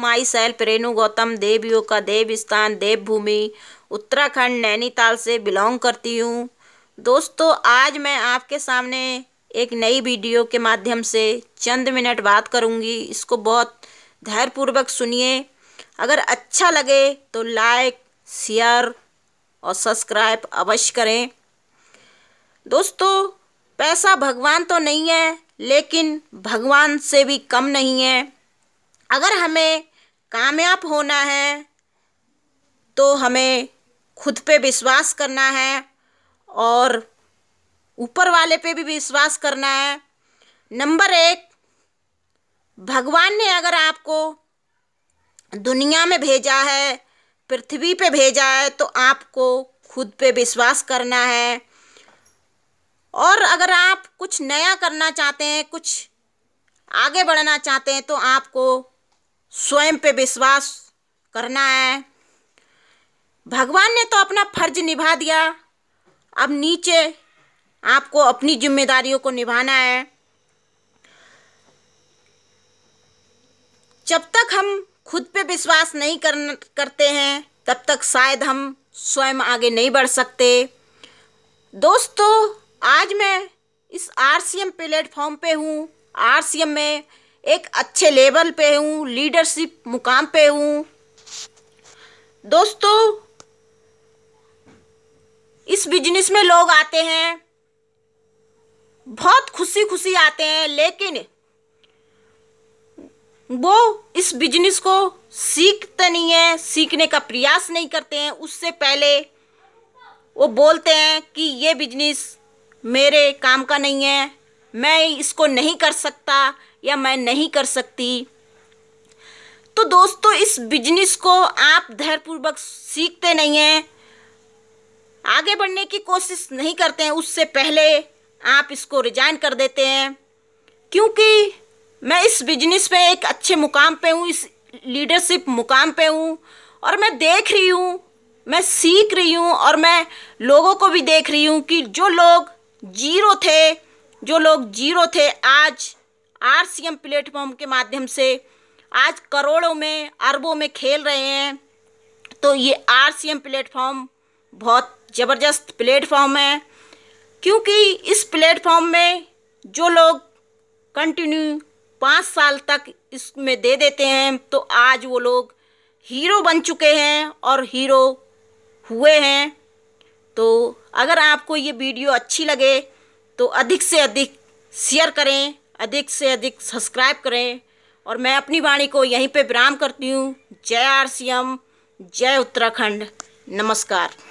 my self Renu Gautam देवियों का देव स्थान देवभूमि उत्तराखंड नैनीताल से बिलोंग करती हूँ दोस्तों आज मैं आपके सामने एक नई वीडियो के माध्यम से चंद मिनट बात करूँगी इसको बहुत धैर्यपूर्वक सुनिए अगर अच्छा लगे तो लाइक शेयर और सब्सक्राइब अवश्य करें दोस्तों पैसा भगवान तो नहीं है लेकिन भगवान से भी कम नहीं है अगर हमें कामयाब होना है तो हमें खुद पे विश्वास करना है और ऊपर वाले पे भी विश्वास करना है नंबर एक भगवान ने अगर आपको दुनिया में भेजा है पृथ्वी पे भेजा है तो आपको खुद पे विश्वास करना है और अगर आप कुछ नया करना चाहते हैं कुछ आगे बढ़ना चाहते हैं तो आपको स्वयं पे विश्वास करना है भगवान ने तो अपना फर्ज निभा दिया अब नीचे आपको अपनी जिम्मेदारियों को निभाना है जब तक हम खुद पे विश्वास नहीं कर करते हैं तब तक शायद हम स्वयं आगे नहीं बढ़ सकते दोस्तों आज मैं इस आर सी एम प्लेटफॉर्म पे हूँ आर सी एम में एक अच्छे लेवल पे हूँ लीडरशिप मुकाम पे हूँ दोस्तों इस बिजनेस में लोग आते हैं बहुत खुशी खुशी आते हैं लेकिन वो इस बिजनेस को सीखते नहीं है सीखने का प्रयास नहीं करते हैं उससे पहले वो बोलते हैं कि ये बिजनेस मेरे काम का नहीं है मैं इसको नहीं कर सकता या मैं नहीं कर सकती तो दोस्तों इस बिजनेस को आप धैर्यपूर्वक सीखते नहीं हैं आगे बढ़ने की कोशिश नहीं करते हैं उससे पहले आप इसको रिजाइन कर देते हैं क्योंकि मैं इस बिजनेस में एक अच्छे मुकाम पे हूँ इस लीडरशिप मुकाम पे हूँ और मैं देख रही हूँ मैं सीख रही हूँ और मैं लोगों को भी देख रही हूँ कि जो लोग जीरो थे जो लोग जीरो थे आज आरसीएम प्लेटफॉर्म के माध्यम से आज करोड़ों में अरबों में खेल रहे हैं तो ये आरसीएम प्लेटफॉर्म बहुत ज़बरदस्त प्लेटफॉर्म है क्योंकि इस प्लेटफॉर्म में जो लोग कंटिन्यू पाँच साल तक इसमें दे देते हैं तो आज वो लोग हीरो बन चुके हैं और हीरो हुए हैं तो अगर आपको ये वीडियो अच्छी लगे तो अधिक से अधिक शेयर करें अधिक से अधिक सब्सक्राइब करें और मैं अपनी वाणी को यहीं पे विराम करती हूँ जय आर जय उत्तराखंड नमस्कार